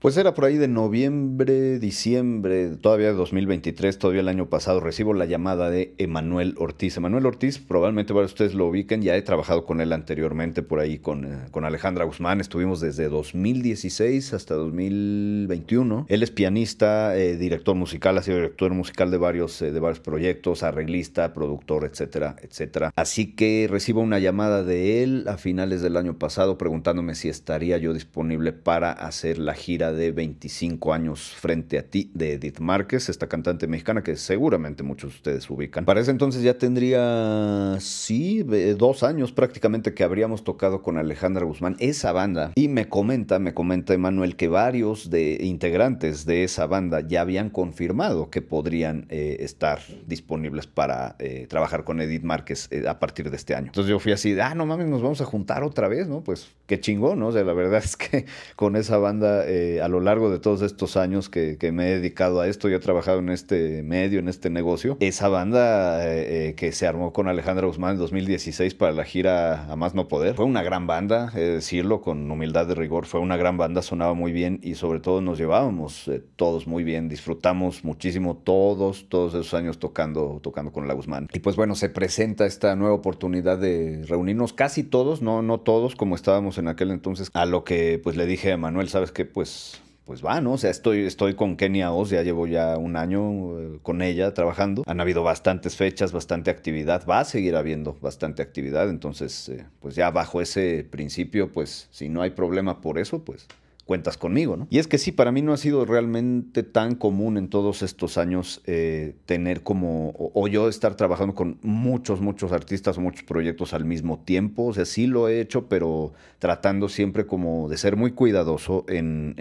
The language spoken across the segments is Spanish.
Pues era por ahí de noviembre, diciembre, todavía de 2023, todavía el año pasado, recibo la llamada de Emanuel Ortiz. Emanuel Ortiz, probablemente varios ustedes lo ubiquen, ya he trabajado con él anteriormente por ahí con, eh, con Alejandra Guzmán, estuvimos desde 2016 hasta 2021. Él es pianista, eh, director musical, ha sido director musical de varios, eh, de varios proyectos, arreglista, productor, etcétera, etcétera. Así que recibo una llamada de él a finales del año pasado preguntándome si estaría yo disponible para hacer la gira de 25 años frente a ti de Edith Márquez, esta cantante mexicana que seguramente muchos de ustedes ubican. Para ese entonces ya tendría, sí, dos años prácticamente que habríamos tocado con Alejandra Guzmán esa banda. Y me comenta, me comenta Emanuel que varios de integrantes de esa banda ya habían confirmado que podrían eh, estar disponibles para eh, trabajar con Edith Márquez eh, a partir de este año. Entonces yo fui así, ah, no mames, nos vamos a juntar otra vez, ¿no? Pues qué chingón, ¿no? O sea, la verdad es que con esa banda a lo largo de todos estos años que, me he dedicado a esto y he trabajado en este medio, en este negocio, esa banda eh, eh, que se armó con Alejandra Guzmán en 2016 para la gira A Más No Poder, fue una gran banda, decirlo con humildad de rigor, fue una gran banda, sonaba muy bien y sobre todo nos llevábamos eh, todos muy bien, disfrutamos muchísimo todos, todos esos años tocando, tocando con la Guzmán. Y pues bueno, se presenta esta nueva oportunidad de reunirnos casi todos, no, no todos como estábamos en aquel entonces, a lo que pues le dije a Manuel, sabes que pues pues va, ¿no? O sea, estoy, estoy con Kenia Oz, ya llevo ya un año eh, con ella trabajando. Han habido bastantes fechas, bastante actividad, va a seguir habiendo bastante actividad, entonces, eh, pues ya bajo ese principio, pues si no hay problema por eso, pues cuentas conmigo, ¿no? Y es que sí, para mí no ha sido realmente tan común en todos estos años eh, tener como, o, yo estar trabajando con muchos, muchos artistas o muchos proyectos al mismo tiempo. O sea, sí lo he hecho, pero tratando siempre como de ser muy cuidadoso en,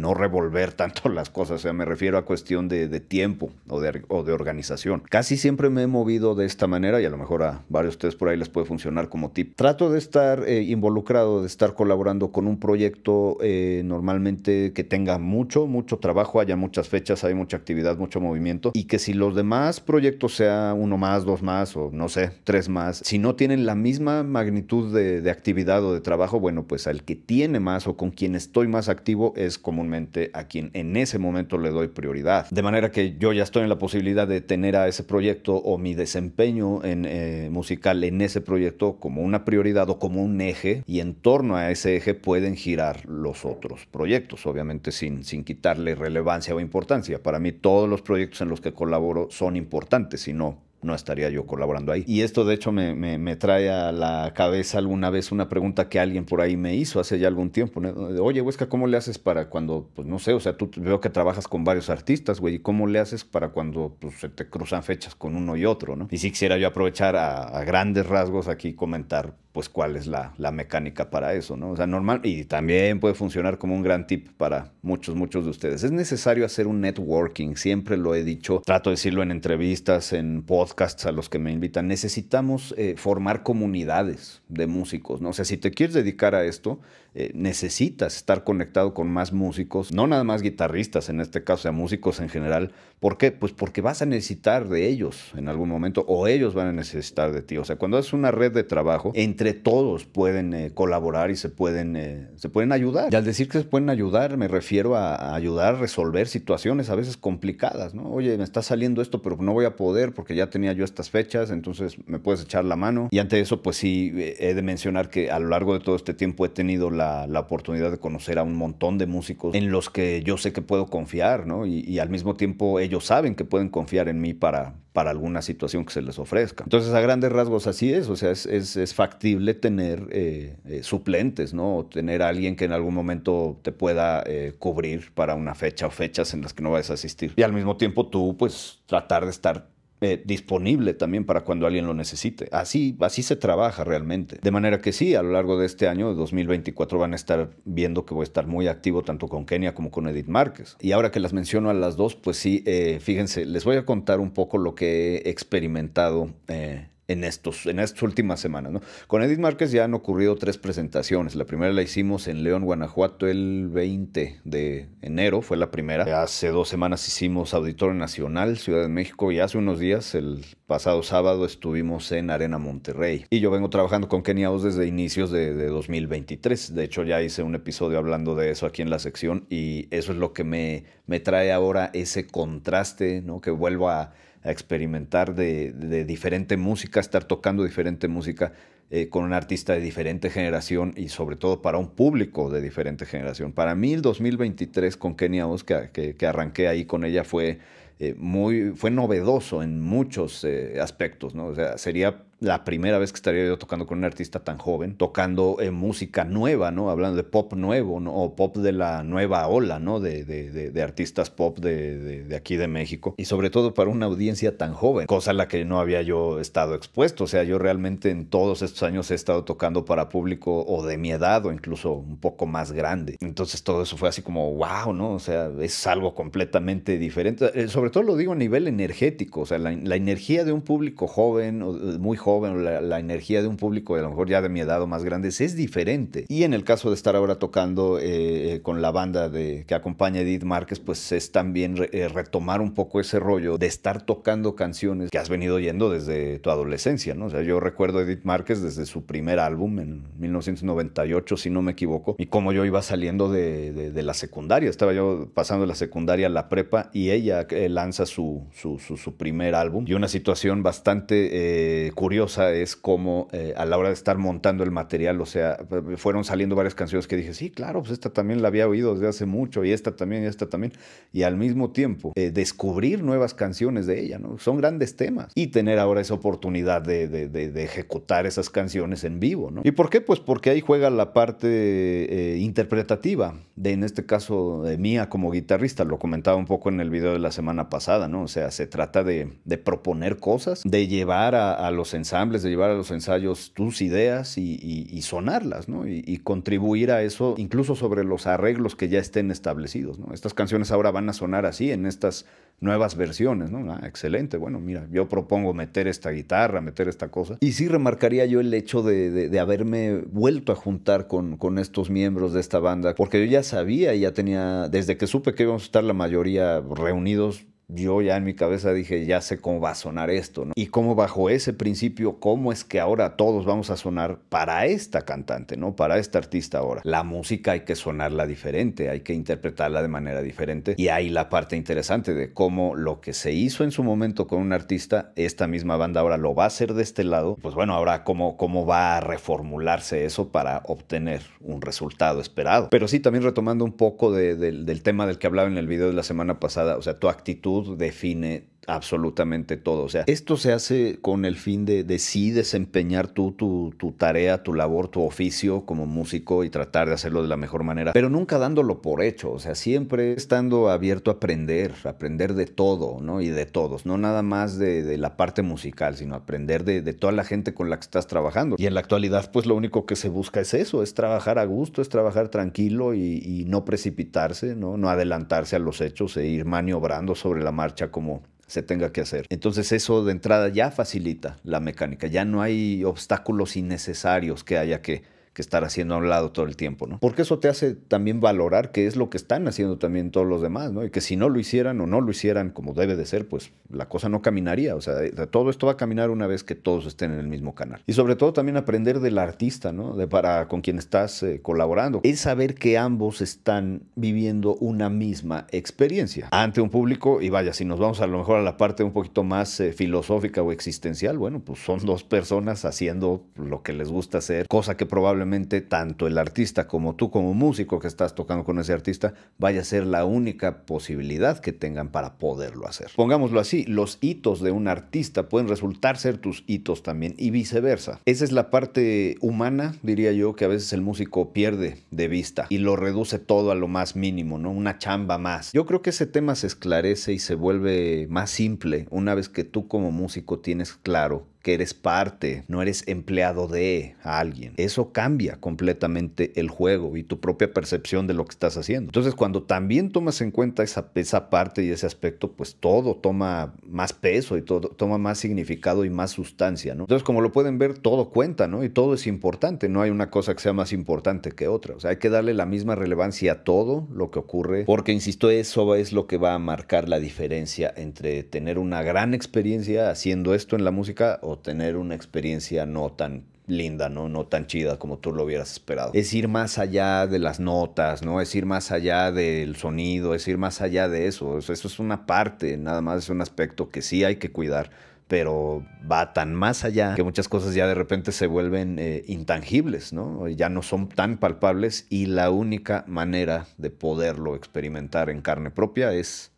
no revolver tanto las cosas. O sea, me refiero a cuestión de, tiempo o de, organización. Casi siempre me he movido de esta manera y a lo mejor a varios de ustedes por ahí les puede funcionar como tip. Trato de estar eh, involucrado, de estar colaborando con un proyecto. Eh, normalmente que tenga mucho, mucho trabajo, haya muchas fechas, hay mucha actividad, mucho movimiento y que si los demás proyectos sea uno más, dos más o no sé, tres más, si no tienen la misma magnitud de, actividad o de trabajo, bueno, pues al que tiene más o con quien estoy más activo es comúnmente a quien en ese momento le doy prioridad. De manera que yo ya estoy en la posibilidad de tener a ese proyecto o mi desempeño en, eh, musical en ese proyecto como una prioridad o como un eje y en torno a ese eje pueden girar los otros proyectos, obviamente sin, sin quitarle relevancia o importancia. Para mí todos los proyectos en los que colaboro son importantes, si no, no estaría yo colaborando ahí. Y esto de hecho me, trae a la cabeza alguna vez una pregunta que alguien por ahí me hizo hace ya algún tiempo. Oye, Huesca, ¿cómo le haces para cuando, pues no sé, o sea, tú veo que trabajas con varios artistas, güey, cómo le haces para cuando pues, se te cruzan fechas con uno y otro, no? Y si quisiera yo aprovechar a, a grandes rasgos aquí comentar pues cuál es la, mecánica para eso, ¿no? O sea, normal, y también puede funcionar como un gran tip para muchos, muchos de ustedes. Es necesario hacer un networking, siempre lo he dicho, trato de decirlo en entrevistas, en podcasts a los que me invitan, necesitamos eh, formar comunidades de músicos, ¿no? O sea, si te quieres dedicar a esto, eh, necesitas estar conectado con más músicos, no nada más guitarristas, en este caso, o sea, músicos en general. ¿Por qué? Pues porque vas a necesitar de ellos en algún momento o ellos van a necesitar de ti. O sea, cuando es una red de trabajo, entre todos pueden eh, colaborar y se pueden, eh, se pueden ayudar. Y al decir que se pueden ayudar, me refiero a, a ayudar a resolver situaciones a veces complicadas, ¿no? Oye, me está saliendo esto, pero no voy a poder porque ya tenía yo estas fechas, entonces me puedes echar la mano. Y ante eso, pues sí, he de mencionar que a lo largo de todo este tiempo he tenido la la, oportunidad de conocer a un montón de músicos en los que yo sé que puedo confiar, Y, al mismo tiempo ellos saben que pueden confiar en mí para, para alguna situación que se les ofrezca. Entonces, a grandes rasgos así es, o sea, es, es, factible tener eh, eh, suplentes, ¿no? tener a alguien que en algún momento te pueda eh, cubrir para una fecha o fechas en las que no vas a asistir. Y al mismo tiempo tú, pues, tratar de estar eh, disponible también para cuando alguien lo necesite. Así, así se trabaja realmente. De manera que sí, a lo largo de este año, 2024, van a estar viendo que voy a estar muy activo tanto con Kenia como con Edith Márquez. Y ahora que las menciono a las dos, pues sí, eh, fíjense, les voy a contar un poco lo que he experimentado. Eh, en, estos, en estas últimas semanas. ¿no? Con Edith Márquez ya han ocurrido tres presentaciones. La primera la hicimos en León, Guanajuato, el 20 de enero, fue la primera. Hace dos semanas hicimos Auditorio Nacional, Ciudad de México, y hace unos días, el pasado sábado, estuvimos en Arena Monterrey. Y yo vengo trabajando con Kenya desde inicios de, de 2023. De hecho, ya hice un episodio hablando de eso aquí en la sección, y eso es lo que me, me trae ahora ese contraste, ¿no? que vuelvo a experimentar de, diferente música, estar tocando diferente música eh, con un artista de diferente generación y sobre todo para un público de diferente generación. Para mí el 2023 con Kenia Oz, que, arranqué ahí con ella, fue... Eh, muy, fue novedoso en muchos eh, aspectos, ¿no? O sea, sería la primera vez que estaría yo tocando con un artista tan joven, tocando eh, música nueva, ¿no? Hablando de pop nuevo, ¿no? O pop de la nueva ola, ¿no? De, de, de, artistas pop de, aquí de México. Y sobre todo para una audiencia tan joven, cosa a la que no había yo estado expuesto. O sea, yo realmente en todos estos años he estado tocando para público o de mi edad o incluso un poco más grande. Entonces todo eso fue así como, wow, ¿no? O sea, es algo completamente diferente. Eh, sobre todo lo digo a nivel energético, o sea, la, la energía de un público joven o eh, muy joven joven, la, energía de un público, a lo mejor ya de mi edad o más grandes, es diferente. Y en el caso de estar ahora tocando eh, eh, con la banda de, que acompaña Edith Márquez, pues es también eh, retomar un poco ese rollo de estar tocando canciones que has venido oyendo desde tu adolescencia, ¿no? O sea, yo recuerdo a Edith Márquez desde su primer álbum en 1998, si no me equivoco, y cómo yo iba saliendo de, de, la secundaria. Estaba yo pasando de la secundaria a la prepa y ella lanza su, su, su primer álbum y una situación bastante curiosa sea es como eh, a la hora de estar montando el material, o sea, eh, fueron saliendo varias canciones que dije, sí, claro, pues esta también la había oído desde hace mucho, y esta también, y esta también, y al mismo tiempo eh, descubrir nuevas canciones de ella, ¿no? Son grandes temas. Y tener ahora esa oportunidad de, de, ejecutar esas canciones en vivo, ¿no? ¿Y por qué? Pues porque ahí juega la parte interpretativa, de en este caso de mía como guitarrista, lo comentaba un poco en el video de la semana pasada, ¿no? O sea, se trata de, proponer cosas, de llevar a, a los ensayos, de llevar a los ensayos tus ideas y, sonarlas, ¿no? Y, contribuir a eso, incluso sobre los arreglos que ya estén establecidos, ¿no? Estas canciones ahora van a sonar así en estas nuevas versiones, ¿no? Ah, excelente, bueno, mira, yo propongo meter esta guitarra, meter esta cosa. Y sí remarcaría yo el hecho de, haberme vuelto a juntar con, estos miembros de esta banda, porque yo ya sabía ya tenía, desde que supe que íbamos a estar la mayoría reunidos, yo ya en mi cabeza dije, ya sé cómo va a sonar esto, ¿no? Y cómo bajo ese principio, cómo es que ahora todos vamos a sonar para esta cantante, ¿no? Para esta artista ahora. La música hay que sonarla diferente, hay que interpretarla de manera diferente. Y ahí la parte interesante de cómo lo que se hizo en su momento con un artista, esta misma banda ahora lo va a hacer de este lado. Pues bueno, ahora cómo, cómo va a reformularse eso para obtener un resultado esperado. Pero sí, también retomando un poco del tema del que hablaba en el video de la semana pasada, o sea, tu actitud define absolutamente todo. O sea, esto se hace con el fin de, sí desempeñar tú tu, tarea, tu labor, tu oficio como músico y tratar de hacerlo de la mejor manera, pero nunca dándolo por hecho. O sea, siempre estando abierto a aprender, aprender de todo, ¿no? Y de todos, no nada más de, la parte musical, sino aprender de, toda la gente con la que estás trabajando. Y en la actualidad, pues lo único que se busca es eso, es trabajar a gusto, es trabajar tranquilo y, y no precipitarse, ¿no? No adelantarse a los hechos e ir maniobrando sobre la marcha como se tenga que hacer. Entonces eso de entrada ya facilita la mecánica, ya no hay obstáculos innecesarios que haya que que estar haciendo a un lado todo el tiempo, ¿no? Porque eso te hace también valorar qué es lo que están haciendo también todos los demás, ¿no? Y que si no lo hicieran o no lo hicieran como debe de ser, pues la cosa no caminaría. O sea, eh, todo esto va a caminar una vez que todos estén en el mismo canal. Y sobre todo también aprender del artista, ¿no? De para con quien estás eh, colaborando. Es saber que ambos están viviendo una misma experiencia ante un público. Y vaya, si nos vamos a lo mejor a la parte un poquito más eh, filosófica o existencial, bueno, pues son dos personas haciendo lo que les gusta hacer, cosa que probablemente tanto el artista como tú como músico que estás tocando con ese artista vaya a ser la única posibilidad que tengan para poderlo hacer. Pongámoslo así, los hitos de un artista pueden resultar ser tus hitos también y viceversa. Esa es la parte humana, diría yo, que a veces el músico pierde de vista y lo reduce todo a lo más mínimo, ¿no? Una chamba más. Yo creo que ese tema se esclarece y se vuelve más simple una vez que tú como músico tienes claro que eres parte, no eres empleado de alguien. Eso cambia completamente el juego y tu propia percepción de lo que estás haciendo. Entonces, cuando también tomas en cuenta esa, esa parte y ese aspecto, pues todo toma más peso y todo toma más significado y más sustancia, ¿no? Entonces, como lo pueden ver, todo cuenta, ¿no? Y todo es importante, no hay una cosa que sea más importante que otra. O sea, hay que darle la misma relevancia a todo lo que ocurre, porque, insisto, eso es lo que va a marcar la diferencia entre tener una gran experiencia haciendo esto en la música o tener una experiencia no tan linda, ¿no? No tan chida como tú lo hubieras esperado. Es ir más allá de las notas, ¿no? Es ir más allá del sonido, es ir más allá de eso. Eso es una parte, nada más es un aspecto que sí hay que cuidar, pero va tan más allá que muchas cosas ya de repente se vuelven eh, intangibles, ¿no? Ya no son tan palpables y la única manera de poderlo experimentar en carne propia es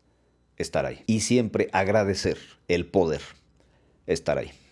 estar ahí. Y siempre agradecer el poder estar ahí.